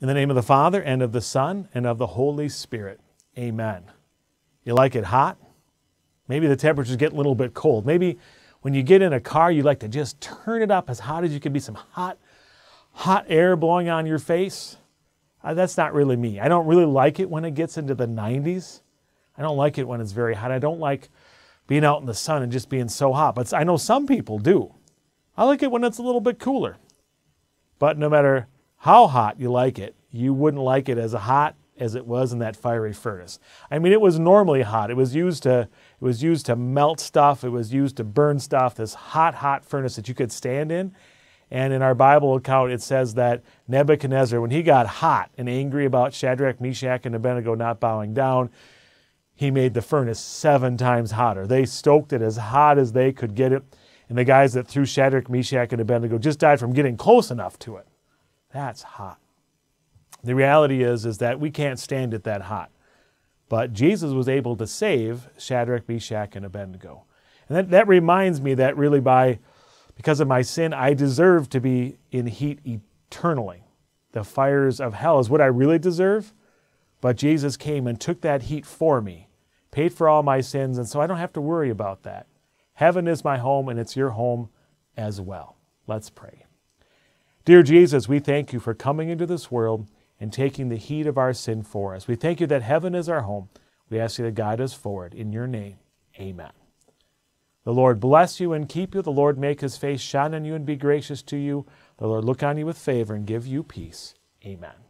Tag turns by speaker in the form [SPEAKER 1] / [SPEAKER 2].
[SPEAKER 1] In the name of the Father, and of the Son, and of the Holy Spirit. Amen. You like it hot? Maybe the temperatures get a little bit cold. Maybe when you get in a car, you like to just turn it up as hot as you can be, some hot, hot air blowing on your face. Uh, that's not really me. I don't really like it when it gets into the 90s. I don't like it when it's very hot. I don't like being out in the sun and just being so hot. But I know some people do. I like it when it's a little bit cooler. But no matter how hot you like it, you wouldn't like it as hot as it was in that fiery furnace. I mean, it was normally hot. It was used to it was used to melt stuff. It was used to burn stuff. This hot, hot furnace that you could stand in. And in our Bible account, it says that Nebuchadnezzar, when he got hot and angry about Shadrach, Meshach, and Abednego not bowing down, he made the furnace seven times hotter. They stoked it as hot as they could get it. And the guys that threw Shadrach, Meshach, and Abednego just died from getting close enough to it. That's hot. The reality is, is that we can't stand it that hot. But Jesus was able to save Shadrach, Meshach, and Abednego. And that, that reminds me that really by, because of my sin, I deserve to be in heat eternally. The fires of hell is what I really deserve. But Jesus came and took that heat for me, paid for all my sins, and so I don't have to worry about that. Heaven is my home, and it's your home as well. Let's pray. Dear Jesus, we thank you for coming into this world and taking the heat of our sin for us. We thank you that heaven is our home. We ask you to guide us forward. In your name, amen. The Lord bless you and keep you. The Lord make his face shine on you and be gracious to you. The Lord look on you with favor and give you peace. Amen.